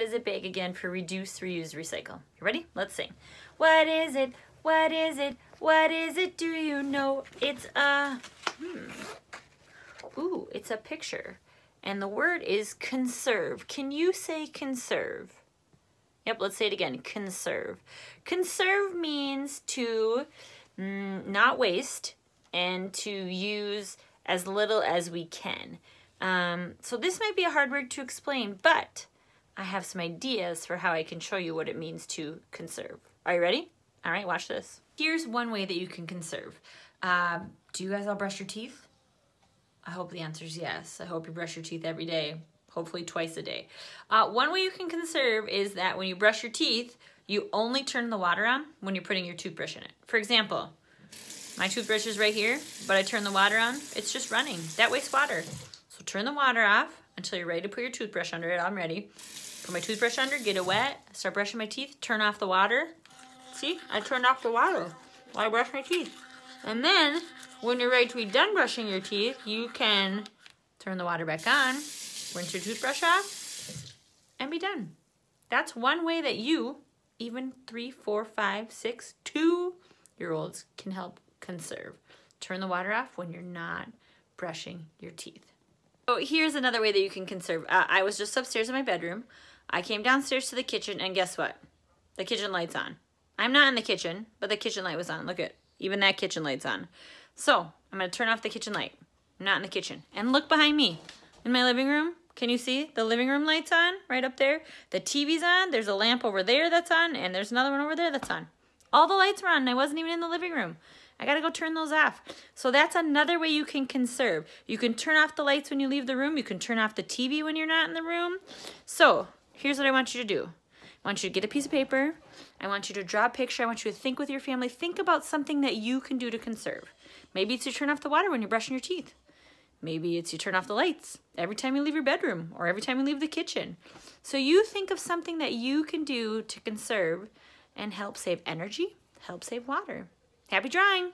What is it big again for reduce, reuse, recycle? You ready? Let's sing. What is it? What is it? What is it? Do you know? It's a, hmm. Ooh, it's a picture. And the word is conserve. Can you say conserve? Yep, let's say it again. Conserve. Conserve means to mm, not waste and to use as little as we can. Um, so this might be a hard word to explain, but I have some ideas for how I can show you what it means to conserve. Are you ready? All right, watch this. Here's one way that you can conserve. Uh, do you guys all brush your teeth? I hope the answer is yes. I hope you brush your teeth every day, hopefully twice a day. Uh, one way you can conserve is that when you brush your teeth, you only turn the water on when you're putting your toothbrush in it. For example, my toothbrush is right here, but I turn the water on, it's just running. That wastes water. So turn the water off, until you're ready to put your toothbrush under it. I'm ready. Put my toothbrush under, get it wet, start brushing my teeth, turn off the water. See, I turned off the water while I brush my teeth. And then when you're ready to be done brushing your teeth, you can turn the water back on, rinse your toothbrush off, and be done. That's one way that you, even three, four, five, six, two-year-olds can help conserve. Turn the water off when you're not brushing your teeth. So oh, here's another way that you can conserve. Uh, I was just upstairs in my bedroom. I came downstairs to the kitchen and guess what? The kitchen light's on. I'm not in the kitchen, but the kitchen light was on. Look at, even that kitchen light's on. So I'm gonna turn off the kitchen light. I'm not in the kitchen. And look behind me in my living room. Can you see the living room lights on right up there? The TV's on, there's a lamp over there that's on, and there's another one over there that's on. All the lights were on and I wasn't even in the living room. I gotta go turn those off. So that's another way you can conserve. You can turn off the lights when you leave the room. You can turn off the TV when you're not in the room. So here's what I want you to do. I want you to get a piece of paper. I want you to draw a picture. I want you to think with your family. Think about something that you can do to conserve. Maybe it's to turn off the water when you're brushing your teeth. Maybe it's you turn off the lights every time you leave your bedroom or every time you leave the kitchen. So you think of something that you can do to conserve and help save energy, help save water. Happy drawing!